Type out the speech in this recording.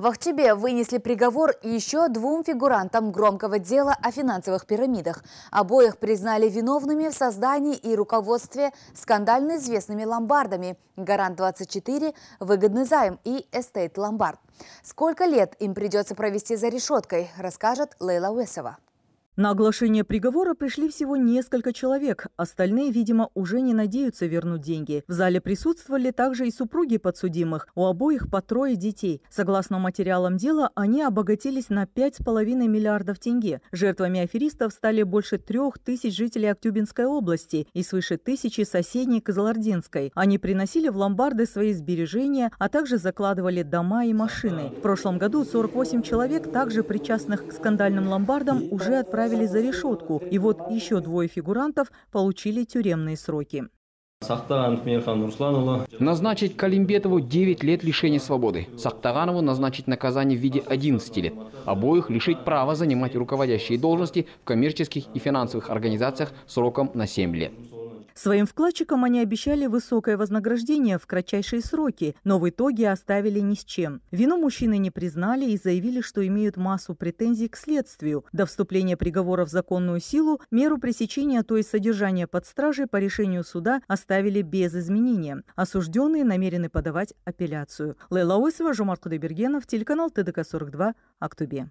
В Ахтебе вынесли приговор еще двум фигурантам громкого дела о финансовых пирамидах. Обоих признали виновными в создании и руководстве скандально известными ломбардами «Гарант-24», «Выгодный займ» и «Эстейт Ломбард». Сколько лет им придется провести за решеткой, расскажет Лейла Уэсова. На оглашение приговора пришли всего несколько человек. Остальные, видимо, уже не надеются вернуть деньги. В зале присутствовали также и супруги подсудимых. У обоих по трое детей. Согласно материалам дела, они обогатились на 5,5 миллиардов тенге. Жертвами аферистов стали больше трех тысяч жителей Актюбинской области и свыше тысячи соседней Казалардинской. Они приносили в ломбарды свои сбережения, а также закладывали дома и машины. В прошлом году 48 человек, также причастных к скандальным ломбардам, уже отправились отправили за решетку. И вот еще двое фигурантов получили тюремные сроки. Назначить Калимбетову 9 лет лишения свободы. Сахтаганову назначить наказание в виде 11 лет. Обоих лишить права занимать руководящие должности в коммерческих и финансовых организациях сроком на 7 лет. Своим вкладчикам они обещали высокое вознаграждение в кратчайшие сроки, но в итоге оставили ни с чем. Вину мужчины не признали и заявили, что имеют массу претензий к следствию. До вступления приговора в законную силу меру пресечения, то есть содержания под стражей по решению суда оставили без изменения. Осужденные намерены подавать апелляцию. Лейла Осева, Жомарт Кудайбергенов, телеканал ТДК-42, Актубе.